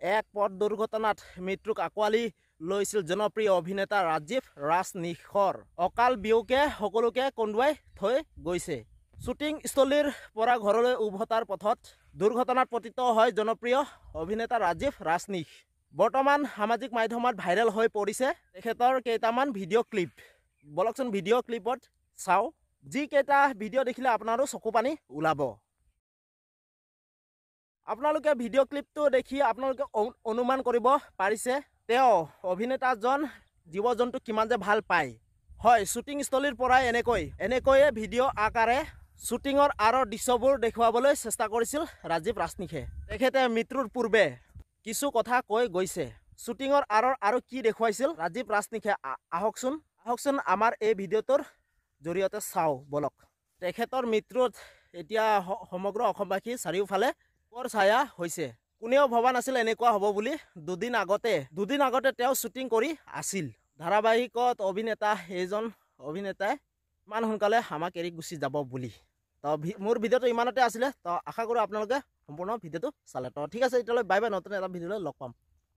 এক পথ দুৰ্ঘটনাত মৃত্যুক আকোয়ালি লৈছিল জনপ্ৰিয় অভিনেতা ৰাজীৱ ৰাজনিশৰ অকাল বিয়োগে সকলোকে কন্দুৱাই থৈ গৈছে শ্বুটিং পৰা ঘৰলৈ উভতাৰ পথত দুৰ্ঘটনাত পতিত হয় জনপ্ৰিয় অভিনেতা ৰাজীব ৰাজনিশ বৰ্তমান সামাজিক মাধ্যমত ভাইৰেল হৈ পৰিছে তেখেতৰ কেইটামান ভিডিঅ' ক্লিপ বলকচোন ভিডিঅ' ক্লিপত চাওঁ যিকেইটা ভিডিঅ' দেখিলে আপোনাৰো চকু পানী ওলাব আপোনালোকে ভিডিঅ' ক্লিপটো দেখি আপোনালোকে অনুমান কৰিব পাৰিছে তেওঁ অভিনেতাজন জীৱ জন্তু কিমান যে ভাল পায় হয় শ্বুটিংস্থলীৰ পৰাই এনেকৈ এনেকৈয়ে ভিডিঅ' আকাৰে শ্বুটিঙৰ আঁৰৰ দৃশ্যবোৰ দেখুৱাবলৈ চেষ্টা কৰিছিল ৰাজীৱ ৰাজনিখে তেখেতে মৃত্যুৰ পূৰ্বে কিছু কথা কৈ গৈছে শ্বুটিঙৰ আঁৰৰ আৰু কি দেখুৱাইছিল ৰাজীৱ ৰাজনিখে আহকচোন আহকচোন আমাৰ এই ভিডিঅ'টোৰ জৰিয়তে চাওঁ বলক তেখেতৰ মৃত্যুত এতিয়া সমগ্ৰ অসমবাসী চাৰিওফালে ৰূপৰ ছায়া হৈছে কোনেও ভবা নাছিল এনেকুৱা হ'ব বুলি দুদিন আগতে দুদিন আগতে তেওঁ শ্বুটিং কৰি আছিল ধাৰাবাহিকত অভিনেতা এইজন অভিনেতাই ইমান সোনকালে আমাক এৰি গুচি যাব বুলি তো মোৰ ভিডিঅ'টো ইমানতে আছিলে তো আশা কৰোঁ আপোনালোকে সম্পূৰ্ণ ভিডিঅ'টো চালে তো ঠিক আছে এতিয়ালৈ বাই বাই নতুন এটা ভিডিঅ'লৈ লগ পাম